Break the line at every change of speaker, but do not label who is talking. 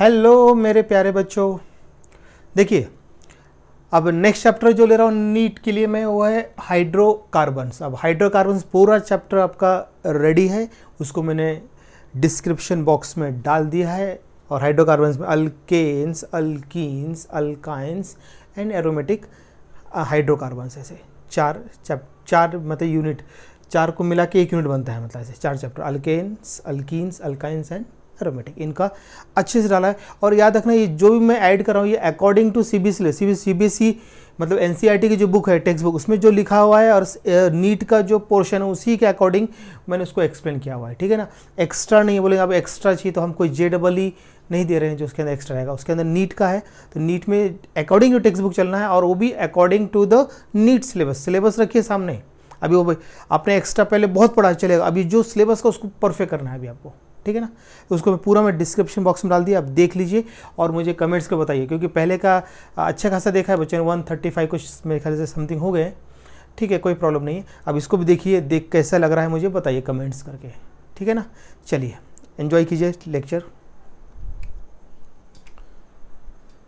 hello मेरे प्यारे बच्चों देखिए अब नेक्स्ट चैप्टर जो ले रहा हूँ नीट के लिए मैं वो है हाइड्रोकार्बन्स अब हाइड्रोकार्बन्स पूरा चैप्टर आपका रेडी है उसको मैंने डिस्क्रिप्शन बॉक्स में डाल दिया है और हाइड्रोकार्बन्स में alkanes alkenes alkynes and aromatic hydrocarbons ऐसे चार चैप चार मतलब यूनिट चार को मिला के एक यूनिट बनता है मतलब ऐसे चार chapter alkanes alkenes alkynes and aromatic इनका अच्छे से डाला है और याद रखना ये जो भी मैं ऐड कर रहा हूँ ये according to C B C C B C मतलब एन e की जो बुक है टेक्स्ट बुक उसमें जो लिखा हुआ है और नीट का जो पोर्शन है उसी के अकॉर्डिंग मैंने उसको एक्सप्लेन किया हुआ है ठीक है ना एक्स्ट्रा नहीं बोलेंगे अब एक्स्ट्रा चाहिए तो हम कोई जे डबल ई नहीं दे रहे हैं जो उसके अंदर एक्स्ट्रा रहेगा उसके अंदर नीट का है तो नीट में अकॉर्डिंग टू टेक्स्ट बुक चलना है और वो भी according to the NEET syllabus syllabus रखिए सामने अभी वो आपने एक्स्ट्रा पहले बहुत पढ़ा चलेगा अभी जो सिलेबस का उसको परफेक्ट करना है अभी आपको ठीक है ना उसको मैं पूरा मैं डिस्क्रिप्शन बॉक्स में डाल दिया आप देख लीजिए और मुझे कमेंट्स के बताइए क्योंकि पहले का अच्छा खासा देखा है बच्चों ने वन थर्टी फाइव कुछ मेरे ख्याल से समथिंग हो गए ठीक है कोई प्रॉब्लम नहीं है अब इसको भी देखिए देख कैसा लग रहा है मुझे बताइए कमेंट्स करके ठीक है ना चलिए इन्जॉय कीजिए लेक्चर